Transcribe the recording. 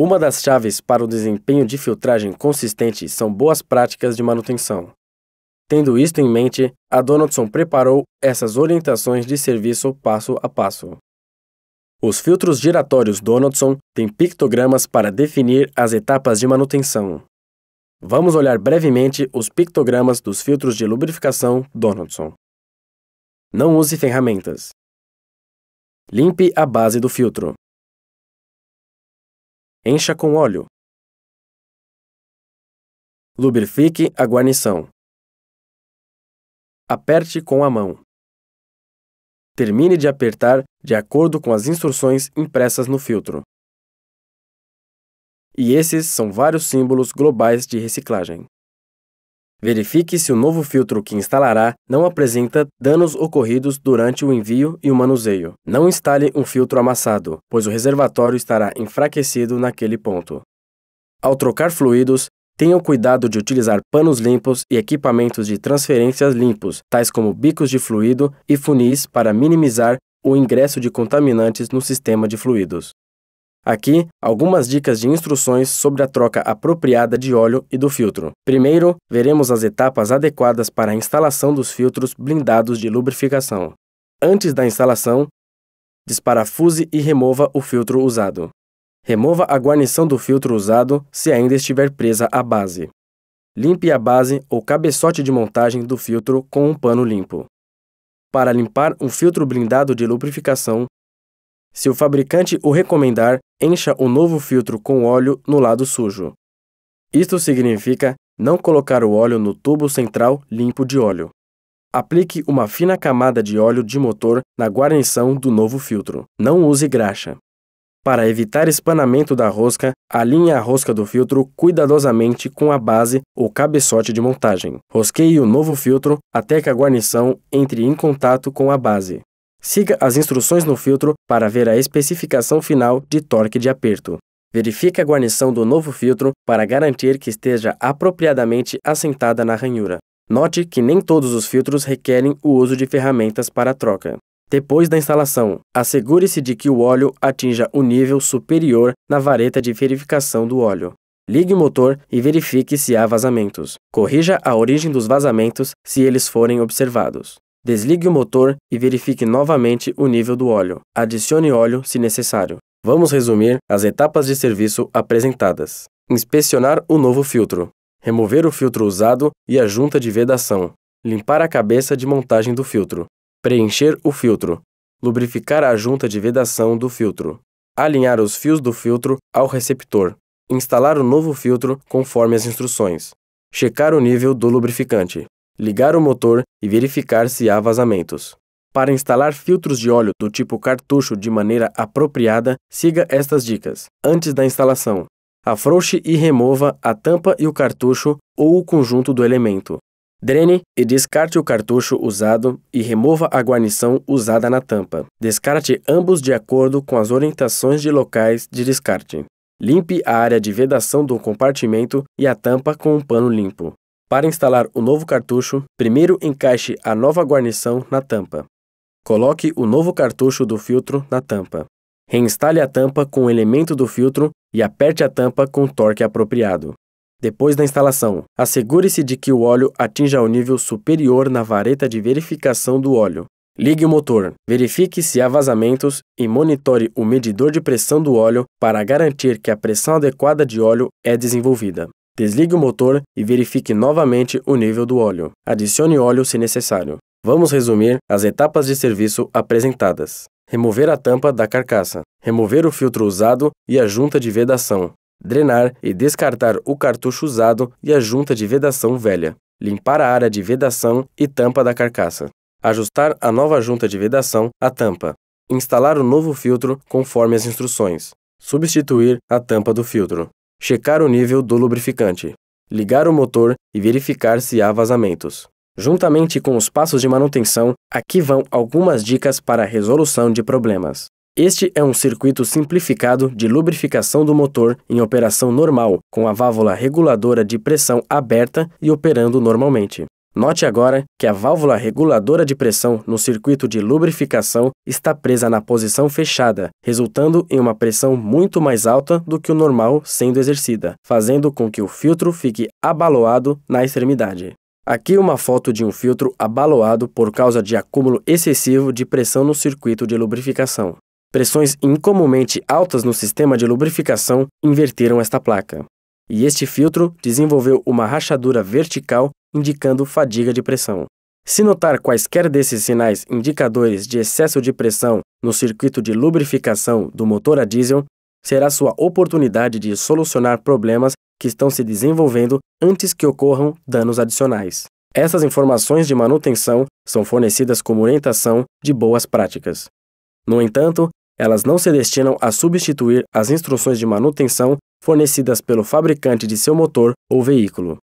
Uma das chaves para o desempenho de filtragem consistente são boas práticas de manutenção. Tendo isto em mente, a Donaldson preparou essas orientações de serviço passo a passo. Os filtros giratórios Donaldson têm pictogramas para definir as etapas de manutenção. Vamos olhar brevemente os pictogramas dos filtros de lubrificação Donaldson. Não use ferramentas. Limpe a base do filtro. Encha com óleo. Lubrifique a guarnição. Aperte com a mão. Termine de apertar de acordo com as instruções impressas no filtro. E esses são vários símbolos globais de reciclagem. Verifique se o novo filtro que instalará não apresenta danos ocorridos durante o envio e o manuseio. Não instale um filtro amassado, pois o reservatório estará enfraquecido naquele ponto. Ao trocar fluidos, o cuidado de utilizar panos limpos e equipamentos de transferências limpos, tais como bicos de fluido e funis, para minimizar o ingresso de contaminantes no sistema de fluidos. Aqui, algumas dicas de instruções sobre a troca apropriada de óleo e do filtro. Primeiro, veremos as etapas adequadas para a instalação dos filtros blindados de lubrificação. Antes da instalação, desparafuse e remova o filtro usado. Remova a guarnição do filtro usado se ainda estiver presa à base. Limpe a base ou cabeçote de montagem do filtro com um pano limpo. Para limpar um filtro blindado de lubrificação, se o fabricante o recomendar, encha o um novo filtro com óleo no lado sujo. Isto significa não colocar o óleo no tubo central limpo de óleo. Aplique uma fina camada de óleo de motor na guarnição do novo filtro. Não use graxa. Para evitar espanamento da rosca, alinhe a rosca do filtro cuidadosamente com a base ou cabeçote de montagem. Rosqueie o novo filtro até que a guarnição entre em contato com a base. Siga as instruções no filtro para ver a especificação final de torque de aperto. Verifique a guarnição do novo filtro para garantir que esteja apropriadamente assentada na ranhura. Note que nem todos os filtros requerem o uso de ferramentas para troca. Depois da instalação, assegure-se de que o óleo atinja o nível superior na vareta de verificação do óleo. Ligue o motor e verifique se há vazamentos. Corrija a origem dos vazamentos se eles forem observados. Desligue o motor e verifique novamente o nível do óleo. Adicione óleo se necessário. Vamos resumir as etapas de serviço apresentadas. Inspecionar o novo filtro. Remover o filtro usado e a junta de vedação. Limpar a cabeça de montagem do filtro. Preencher o filtro. Lubrificar a junta de vedação do filtro. Alinhar os fios do filtro ao receptor. Instalar o novo filtro conforme as instruções. Checar o nível do lubrificante ligar o motor e verificar se há vazamentos. Para instalar filtros de óleo do tipo cartucho de maneira apropriada, siga estas dicas. Antes da instalação, afrouxe e remova a tampa e o cartucho ou o conjunto do elemento. Drene e descarte o cartucho usado e remova a guarnição usada na tampa. Descarte ambos de acordo com as orientações de locais de descarte. Limpe a área de vedação do compartimento e a tampa com um pano limpo. Para instalar o novo cartucho, primeiro encaixe a nova guarnição na tampa. Coloque o novo cartucho do filtro na tampa. Reinstale a tampa com o elemento do filtro e aperte a tampa com torque apropriado. Depois da instalação, assegure-se de que o óleo atinja o nível superior na vareta de verificação do óleo. Ligue o motor, verifique se há vazamentos e monitore o medidor de pressão do óleo para garantir que a pressão adequada de óleo é desenvolvida. Desligue o motor e verifique novamente o nível do óleo. Adicione óleo se necessário. Vamos resumir as etapas de serviço apresentadas. Remover a tampa da carcaça. Remover o filtro usado e a junta de vedação. Drenar e descartar o cartucho usado e a junta de vedação velha. Limpar a área de vedação e tampa da carcaça. Ajustar a nova junta de vedação à tampa. Instalar o novo filtro conforme as instruções. Substituir a tampa do filtro checar o nível do lubrificante, ligar o motor e verificar se há vazamentos. Juntamente com os passos de manutenção, aqui vão algumas dicas para a resolução de problemas. Este é um circuito simplificado de lubrificação do motor em operação normal, com a válvula reguladora de pressão aberta e operando normalmente. Note agora que a válvula reguladora de pressão no circuito de lubrificação está presa na posição fechada, resultando em uma pressão muito mais alta do que o normal sendo exercida, fazendo com que o filtro fique abaloado na extremidade. Aqui uma foto de um filtro abaloado por causa de acúmulo excessivo de pressão no circuito de lubrificação. Pressões incomumente altas no sistema de lubrificação inverteram esta placa. E este filtro desenvolveu uma rachadura vertical indicando fadiga de pressão. Se notar quaisquer desses sinais indicadores de excesso de pressão no circuito de lubrificação do motor a diesel, será sua oportunidade de solucionar problemas que estão se desenvolvendo antes que ocorram danos adicionais. Essas informações de manutenção são fornecidas como orientação de boas práticas. No entanto, elas não se destinam a substituir as instruções de manutenção fornecidas pelo fabricante de seu motor ou veículo.